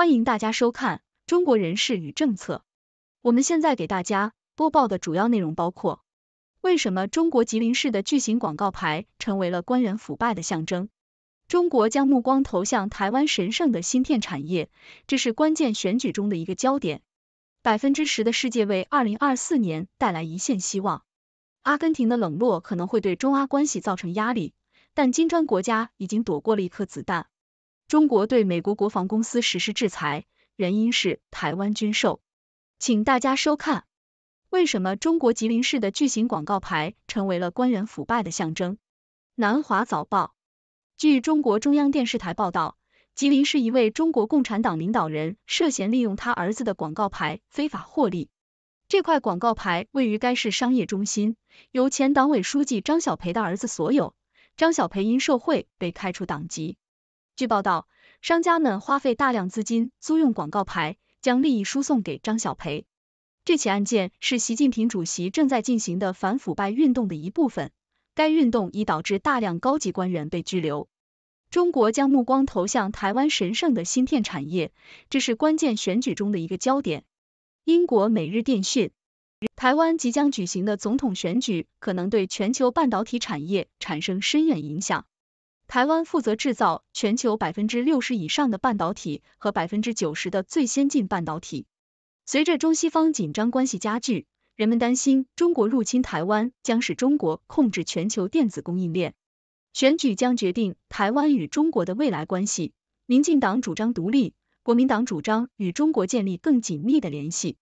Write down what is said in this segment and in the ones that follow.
欢迎大家收看《中国人事与政策》。我们现在给大家播报的主要内容包括：为什么中国吉林市的巨型广告牌成为了官员腐败的象征？中国将目光投向台湾神圣的芯片产业，这是关键选举中的一个焦点。百分之十的世界为二零二四年带来一线希望。阿根廷的冷落可能会对中阿关系造成压力，但金砖国家已经躲过了一颗子弹。中国对美国国防公司实施制裁，原因是台湾军售。请大家收看。为什么中国吉林市的巨型广告牌成为了官员腐败的象征？南华早报，据中国中央电视台报道，吉林市一位中国共产党领导人涉嫌利用他儿子的广告牌非法获利。这块广告牌位于该市商业中心，由前党委书记张小培的儿子所有。张小培因受贿被开除党籍。据报道，商家们花费大量资金租用广告牌，将利益输送给张小培。这起案件是习近平主席正在进行的反腐败运动的一部分。该运动已导致大量高级官员被拘留。中国将目光投向台湾神圣的芯片产业，这是关键选举中的一个焦点。英国每日电讯：台湾即将举行的总统选举可能对全球半导体产业产生深远影响。台湾负责制造全球百分之六十以上的半导体和百分之九十的最先进半导体。随着中西方紧张关系加剧，人们担心中国入侵台湾将使中国控制全球电子供应链。选举将决定台湾与中国的未来关系。民进党主张独立，国民党主张与中国建立更紧密的联系。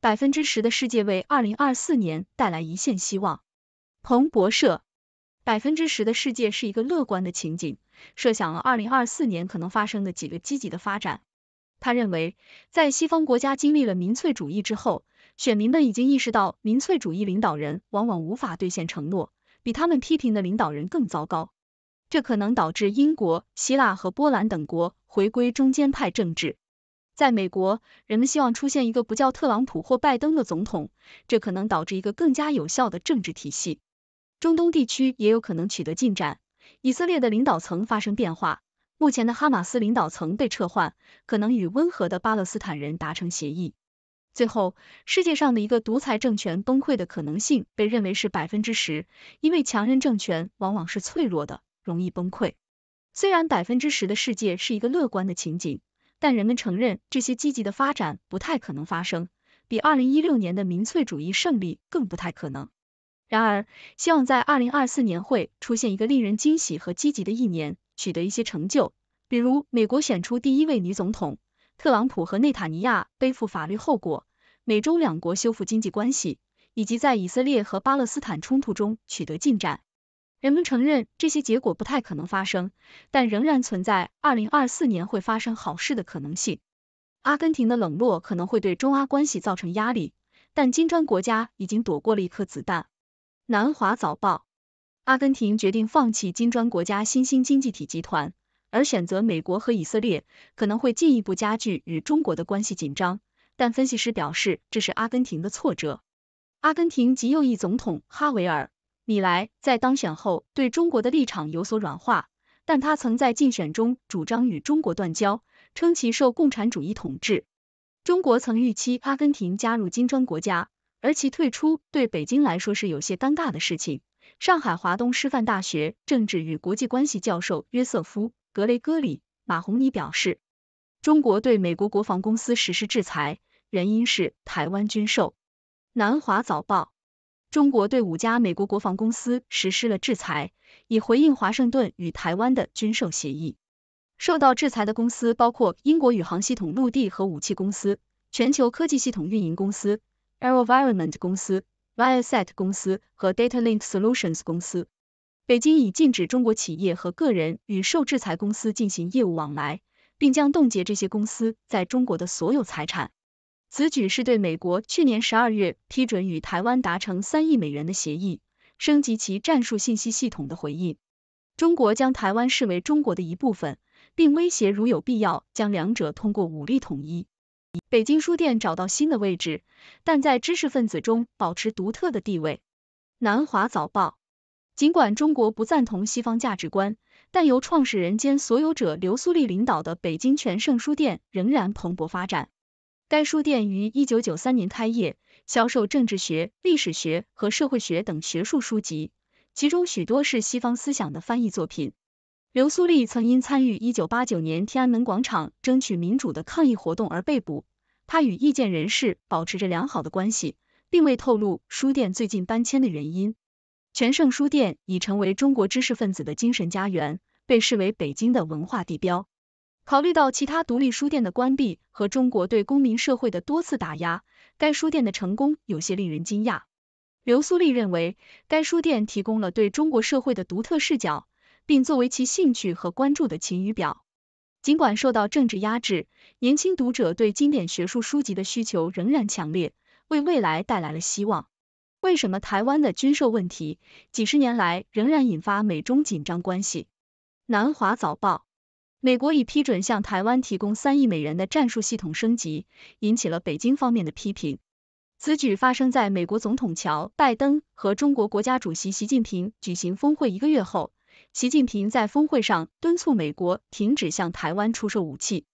百分之十的世界为二零二四年带来一线希望。彭博社。百分之十的世界是一个乐观的情景，设想了二零二四年可能发生的几个积极的发展。他认为，在西方国家经历了民粹主义之后，选民们已经意识到民粹主义领导人往往无法兑现承诺，比他们批评的领导人更糟糕。这可能导致英国、希腊和波兰等国回归中间派政治。在美国，人们希望出现一个不叫特朗普或拜登的总统，这可能导致一个更加有效的政治体系。中东地区也有可能取得进展，以色列的领导层发生变化，目前的哈马斯领导层被撤换，可能与温和的巴勒斯坦人达成协议。最后，世界上的一个独裁政权崩溃的可能性被认为是百分之十，因为强人政权往往是脆弱的，容易崩溃。虽然百分之十的世界是一个乐观的情景，但人们承认这些积极的发展不太可能发生，比二零一六年的民粹主义胜利更不太可能。然而，希望在二零二四年会出现一个令人惊喜和积极的一年，取得一些成就，比如美国选出第一位女总统，特朗普和内塔尼亚背负法律后果，美中两国修复经济关系，以及在以色列和巴勒斯坦冲突中取得进展。人们承认这些结果不太可能发生，但仍然存在二零二四年会发生好事的可能性。阿根廷的冷落可能会对中阿关系造成压力，但金砖国家已经躲过了一颗子弹。《南华早报》：阿根廷决定放弃金砖国家新兴经济体集团，而选择美国和以色列，可能会进一步加剧与中国的关系紧张。但分析师表示，这是阿根廷的挫折。阿根廷极右翼总统哈维尔·米莱在当选后对中国的立场有所软化，但他曾在竞选中主张与中国断交，称其受共产主义统治。中国曾预期阿根廷加入金砖国家。而其退出对北京来说是有些尴尬的事情。上海华东师范大学政治与国际关系教授约瑟夫·格雷戈里·马洪尼表示，中国对美国国防公司实施制裁，原因是台湾军售。南华早报：中国对五家美国国防公司实施了制裁，以回应华盛顿与台湾的军售协议。受到制裁的公司包括英国宇航系统、陆地和武器公司、全球科技系统运营公司。a r r o Environment 公司、Viaset 公司和 Data Link Solutions 公司。北京已禁止中国企业和个人与受制裁公司进行业务往来，并将冻结这些公司在中国的所有财产。此举是对美国去年十二月批准与台湾达成三亿美元的协议，升级其战术信息系统的回应。中国将台湾视为中国的一部分，并威胁如有必要将两者通过武力统一。北京书店找到新的位置，但在知识分子中保持独特的地位。南华早报。尽管中国不赞同西方价值观，但由创始人兼所有者刘苏利领导的北京全胜书店仍然蓬勃发展。该书店于一九九三年开业，销售政治学、历史学和社会学等学术书籍，其中许多是西方思想的翻译作品。刘苏莉曾因参与一九八九年天安门广场争取民主的抗议活动而被捕。他与意见人士保持着良好的关系，并未透露书店最近搬迁的原因。全盛书店已成为中国知识分子的精神家园，被视为北京的文化地标。考虑到其他独立书店的关闭和中国对公民社会的多次打压，该书店的成功有些令人惊讶。刘苏莉认为，该书店提供了对中国社会的独特视角。并作为其兴趣和关注的晴雨表。尽管受到政治压制，年轻读者对经典学术书籍的需求仍然强烈，为未来带来了希望。为什么台湾的军售问题几十年来仍然引发美中紧张关系？南华早报：美国已批准向台湾提供三亿美元的战术系统升级，引起了北京方面的批评。此举发生在美国总统乔·拜登和中国国家主席习近平举行峰会一个月后。习近平在峰会上敦促美国停止向台湾出售武器。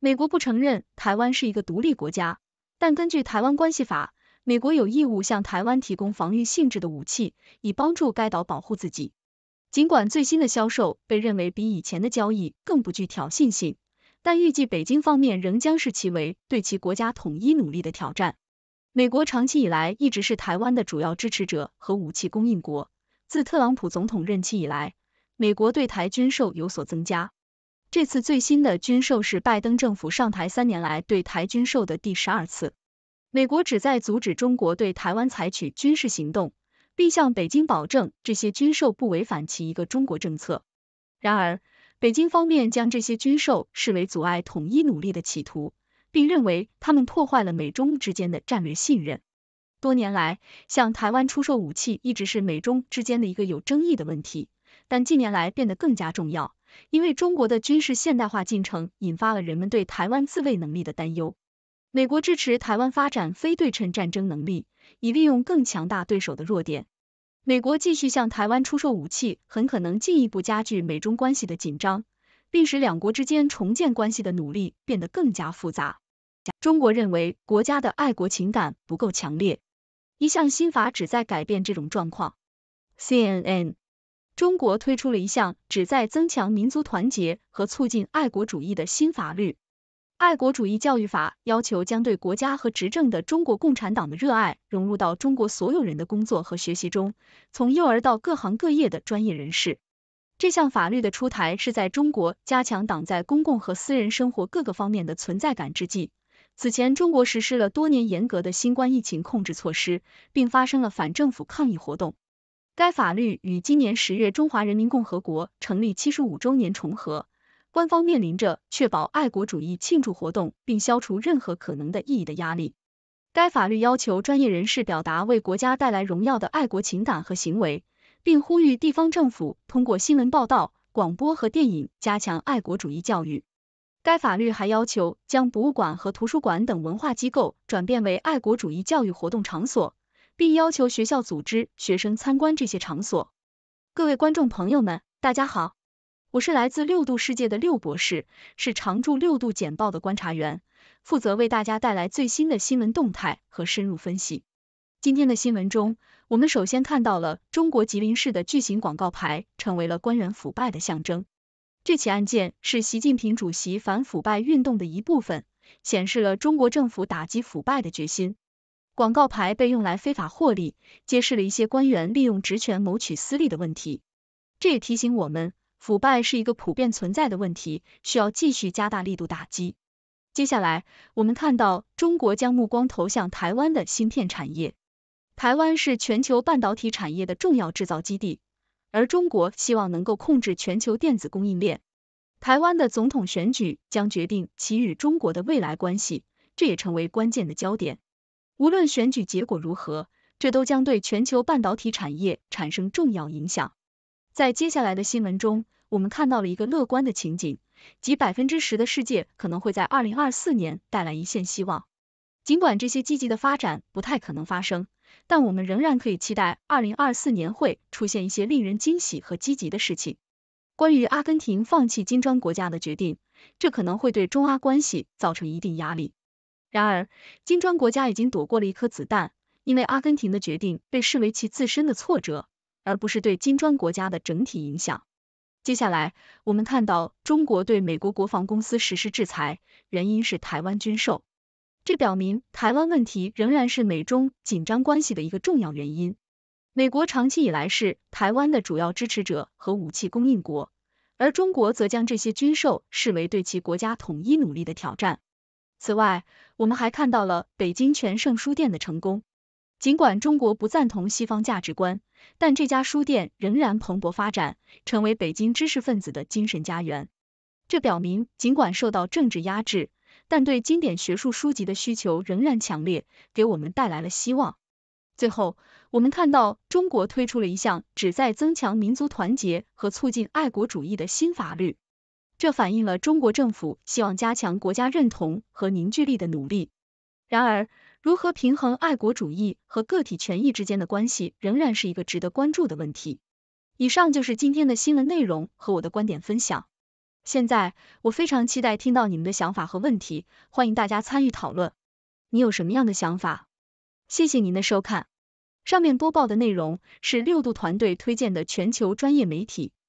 美国不承认台湾是一个独立国家，但根据《台湾关系法》，美国有义务向台湾提供防御性质的武器，以帮助该岛保护自己。尽管最新的销售被认为比以前的交易更不具挑衅性，但预计北京方面仍将视其为对其国家统一努力的挑战。美国长期以来一直是台湾的主要支持者和武器供应国，自特朗普总统任期以来。美国对台军售有所增加，这次最新的军售是拜登政府上台三年来对台军售的第十二次。美国旨在阻止中国对台湾采取军事行动，并向北京保证这些军售不违反其一个中国政策。然而，北京方面将这些军售视为阻碍统一努力的企图，并认为他们破坏了美中之间的战略信任。多年来，向台湾出售武器一直是美中之间的一个有争议的问题。但近年来变得更加重要，因为中国的军事现代化进程引发了人们对台湾自卫能力的担忧。美国支持台湾发展非对称战争能力，以利用更强大对手的弱点。美国继续向台湾出售武器，很可能进一步加剧美中关系的紧张，并使两国之间重建关系的努力变得更加复杂。中国认为国家的爱国情感不够强烈，一项新法旨在改变这种状况。CNN。中国推出了一项旨在增强民族团结和促进爱国主义的新法律，《爱国主义教育法》要求将对国家和执政的中国共产党的热爱融入到中国所有人的工作和学习中，从幼儿到各行各业的专业人士。这项法律的出台是在中国加强党在公共和私人生活各个方面的存在感之际。此前，中国实施了多年严格的新冠疫情控制措施，并发生了反政府抗议活动。该法律与今年十月中华人民共和国成立七十五周年重合，官方面临着确保爱国主义庆祝活动并消除任何可能的意义的压力。该法律要求专业人士表达为国家带来荣耀的爱国情感和行为，并呼吁地方政府通过新闻报道、广播和电影加强爱国主义教育。该法律还要求将博物馆和图书馆等文化机构转变为爱国主义教育活动场所。并要求学校组织学生参观这些场所。各位观众朋友们，大家好，我是来自六度世界的六博士，是常驻六度简报的观察员，负责为大家带来最新的新闻动态和深入分析。今天的新闻中，我们首先看到了中国吉林市的巨型广告牌成为了官员腐败的象征。这起案件是习近平主席反腐败运动的一部分，显示了中国政府打击腐败的决心。广告牌被用来非法获利，揭示了一些官员利用职权谋取私利的问题。这也提醒我们，腐败是一个普遍存在的问题，需要继续加大力度打击。接下来，我们看到中国将目光投向台湾的芯片产业。台湾是全球半导体产业的重要制造基地，而中国希望能够控制全球电子供应链。台湾的总统选举将决定其与中国的未来关系，这也成为关键的焦点。无论选举结果如何，这都将对全球半导体产业产生重要影响。在接下来的新闻中，我们看到了一个乐观的情景，即百分之十的世界可能会在二零二四年带来一线希望。尽管这些积极的发展不太可能发生，但我们仍然可以期待二零二四年会出现一些令人惊喜和积极的事情。关于阿根廷放弃金砖国家的决定，这可能会对中阿关系造成一定压力。然而，金砖国家已经躲过了一颗子弹，因为阿根廷的决定被视为其自身的挫折，而不是对金砖国家的整体影响。接下来，我们看到中国对美国国防公司实施制裁，原因是台湾军售。这表明台湾问题仍然是美中紧张关系的一个重要原因。美国长期以来是台湾的主要支持者和武器供应国，而中国则将这些军售视为对其国家统一努力的挑战。此外，我们还看到了北京全盛书店的成功。尽管中国不赞同西方价值观，但这家书店仍然蓬勃发展，成为北京知识分子的精神家园。这表明，尽管受到政治压制，但对经典学术书籍的需求仍然强烈，给我们带来了希望。最后，我们看到中国推出了一项旨在增强民族团结和促进爱国主义的新法律。这反映了中国政府希望加强国家认同和凝聚力的努力。然而，如何平衡爱国主义和个体权益之间的关系仍然是一个值得关注的问题。以上就是今天的新闻内容和我的观点分享。现在，我非常期待听到你们的想法和问题，欢迎大家参与讨论。你有什么样的想法？谢谢您的收看。上面播报的内容是六度团队推荐的全球专业媒体。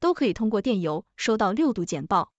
都可以通过电邮收到六度简报。